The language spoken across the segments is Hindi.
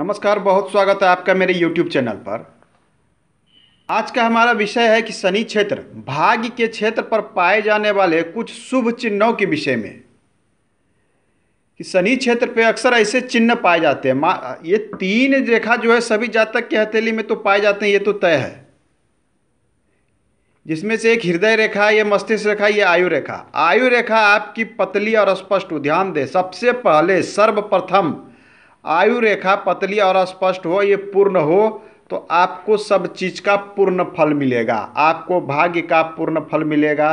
नमस्कार बहुत स्वागत है आपका मेरे YouTube चैनल पर आज का हमारा विषय है कि शनि क्षेत्र भाग्य के क्षेत्र पर पाए जाने वाले कुछ शुभ चिन्हों के विषय में कि शनि क्षेत्र पे अक्सर ऐसे चिन्ह पाए जाते हैं ये तीन रेखा जो है सभी जातक के हथेली में तो पाए जाते हैं ये तो तय है जिसमें से एक हृदय रेखा ये मस्तिष्क रेखा ये आयु रेखा आयु रेखा आपकी पतली और स्पष्ट ध्यान दे सबसे पहले सर्वप्रथम आयु रेखा पतली और स्पष्ट हो ये पूर्ण हो तो आपको सब चीज़ का पूर्ण फल मिलेगा आपको भाग्य का पूर्ण फल मिलेगा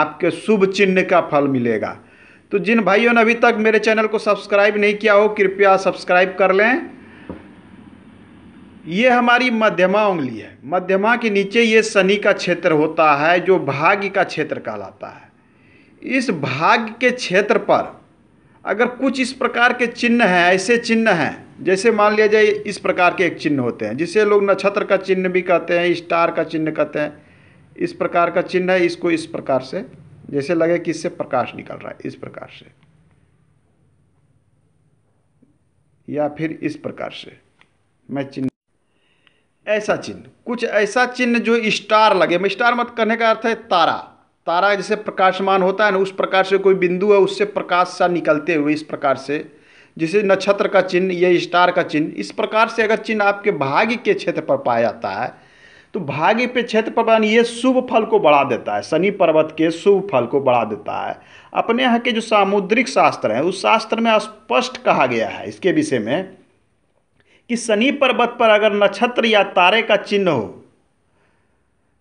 आपके शुभ चिन्ह का फल मिलेगा तो जिन भाइयों ने अभी तक मेरे चैनल को सब्सक्राइब नहीं किया हो कृपया सब्सक्राइब कर लें ये हमारी मध्यमा उंगली है मध्यमा के नीचे ये शनि का क्षेत्र होता है जो भाग्य का क्षेत्र कहलाता है इस भाग्य के क्षेत्र पर अगर कुछ इस प्रकार के चिन्ह हैं ऐसे चिन्ह हैं जैसे मान लिया जाए इस प्रकार के एक चिन्ह होते हैं जिसे लोग नक्षत्र का चिन्ह भी कहते हैं स्टार का चिन्ह कहते हैं इस प्रकार का चिन्ह है इसको इस प्रकार से जैसे लगे कि इससे प्रकाश निकल रहा है इस प्रकार से या फिर इस प्रकार से मैं चिन्ह ऐसा चिन्ह कुछ ऐसा चिन्ह जो स्टार लगे मैं स्टार मत कहने का अर्थ है तारा तारा जैसे प्रकाशमान होता है ना उस प्रकार से कोई बिंदु है उससे प्रकाश सा निकलते हुए इस प्रकार से जिसे नक्षत्र का चिन्ह या स्टार का चिन्ह इस प्रकार से अगर चिन्ह आपके भाग्य के क्षेत्र पर पाया जाता है तो भाग्य पे क्षेत्र पर ये शुभ फल को बढ़ा देता है शनि पर्वत के शुभ फल को बढ़ा देता है अपने यहाँ के जो सामुद्रिक शास्त्र हैं उस शास्त्र में स्पष्ट कहा गया है इसके विषय में कि शनि पर्वत पर अगर नक्षत्र या तारे का चिन्ह हो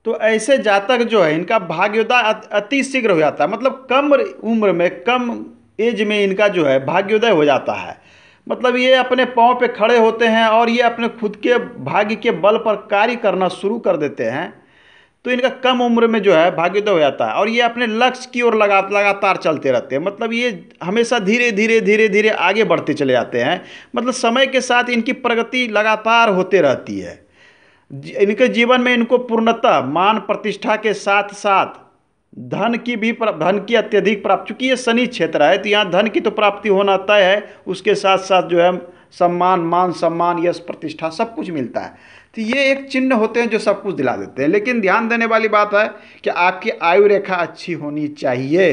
तो ऐसे जातक जो है इनका भाग्योदय अति शीघ्र हो जाता है मतलब कम उम्र में कम एज में इनका जो है भाग्योदय हो जाता है मतलब ये अपने पाँव पे खड़े होते हैं और ये अपने खुद के भाग्य के बल पर कार्य करना शुरू कर देते हैं तो इनका कम उम्र में जो है भाग्योदय हो जाता है और ये अपने लक्ष्य की ओर लगा लगातार चलते रहते हैं मतलब ये हमेशा धीरे धीरे धीरे धीरे आगे बढ़ते चले जाते हैं मतलब समय के साथ इनकी प्रगति लगातार होते रहती है इनके जीवन में इनको पूर्णतः मान प्रतिष्ठा के साथ साथ धन की भी धन की अत्यधिक प्राप्ति चूँकि ये शनि क्षेत्र है तो यहाँ धन की तो प्राप्ति होना तय है उसके साथ साथ जो है सम्मान मान सम्मान यश प्रतिष्ठा सब कुछ मिलता है तो ये एक चिन्ह होते हैं जो सब कुछ दिला देते हैं लेकिन ध्यान देने वाली बात है कि आपकी आयु रेखा अच्छी होनी चाहिए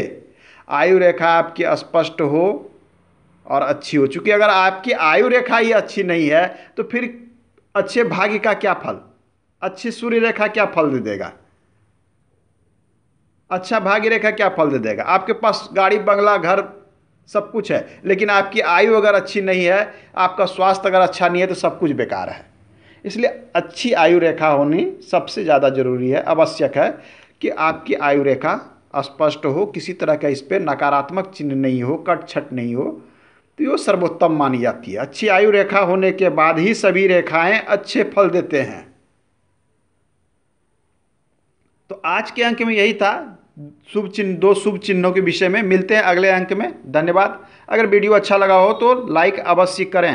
आयु रेखा आपकी स्पष्ट हो और अच्छी हो चूँकि अगर आपकी आयु रेखा ही अच्छी नहीं है तो फिर अच्छे भाग्य का क्या फल अच्छी सूर्य रेखा क्या फल दे देगा अच्छा भाग्य रेखा क्या फल दे देगा आपके पास गाड़ी बंगला घर सब कुछ है लेकिन आपकी आयु अगर अच्छी नहीं है आपका स्वास्थ्य अगर अच्छा नहीं है तो सब कुछ बेकार है इसलिए अच्छी आयु रेखा होनी सबसे ज़्यादा जरूरी है आवश्यक है कि आपकी आयु रेखा स्पष्ट हो किसी तरह का इस पर नकारात्मक चिन्ह नहीं हो कट छट नहीं हो तो यो सर्वोत्तम मानी जाती है अच्छी आयु रेखा होने के बाद ही सभी रेखाएं अच्छे फल देते हैं तो आज के अंक में यही था शुभ चिन्ह दो शुभ चिन्हों के विषय में मिलते हैं अगले अंक में धन्यवाद अगर वीडियो अच्छा लगा हो तो लाइक अवश्य करें